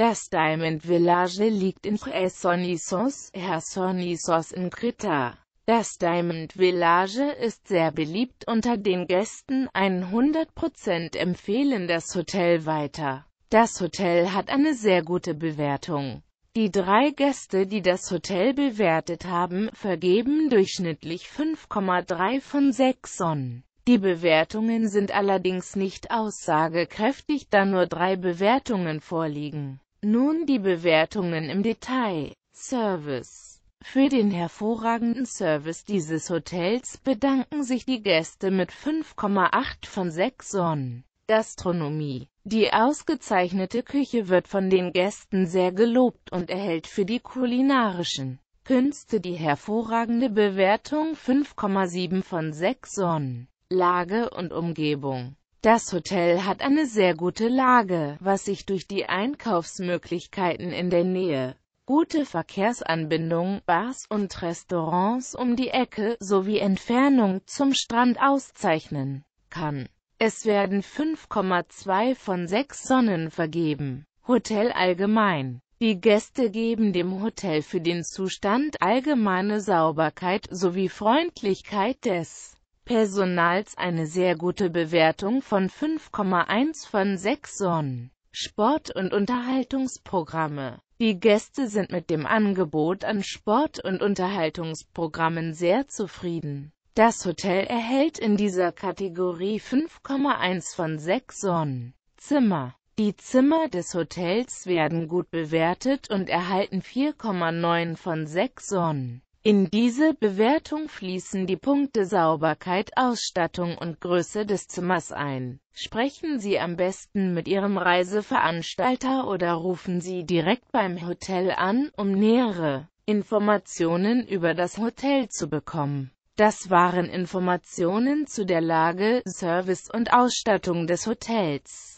Das Diamond Village liegt in Chersonissos, Chersonissos in Krita. Das Diamond Village ist sehr beliebt unter den Gästen, 100% empfehlen das Hotel weiter. Das Hotel hat eine sehr gute Bewertung. Die drei Gäste, die das Hotel bewertet haben, vergeben durchschnittlich 5,3 von 6 Sonnen. Die Bewertungen sind allerdings nicht aussagekräftig, da nur drei Bewertungen vorliegen. Nun die Bewertungen im Detail. Service Für den hervorragenden Service dieses Hotels bedanken sich die Gäste mit 5,8 von 6 Sonnen. Gastronomie Die ausgezeichnete Küche wird von den Gästen sehr gelobt und erhält für die kulinarischen Künste die hervorragende Bewertung 5,7 von 6 Sonnen. Lage und Umgebung das Hotel hat eine sehr gute Lage, was sich durch die Einkaufsmöglichkeiten in der Nähe, gute Verkehrsanbindung, Bars und Restaurants um die Ecke sowie Entfernung zum Strand auszeichnen kann. Es werden 5,2 von 6 Sonnen vergeben. Hotel allgemein. Die Gäste geben dem Hotel für den Zustand allgemeine Sauberkeit sowie Freundlichkeit des Personals eine sehr gute Bewertung von 5,1 von 6 Sonnen. Sport- und Unterhaltungsprogramme Die Gäste sind mit dem Angebot an Sport- und Unterhaltungsprogrammen sehr zufrieden. Das Hotel erhält in dieser Kategorie 5,1 von 6 Sonnen. Zimmer Die Zimmer des Hotels werden gut bewertet und erhalten 4,9 von 6 Sonnen. In diese Bewertung fließen die Punkte Sauberkeit, Ausstattung und Größe des Zimmers ein. Sprechen Sie am besten mit Ihrem Reiseveranstalter oder rufen Sie direkt beim Hotel an, um nähere Informationen über das Hotel zu bekommen. Das waren Informationen zu der Lage, Service und Ausstattung des Hotels.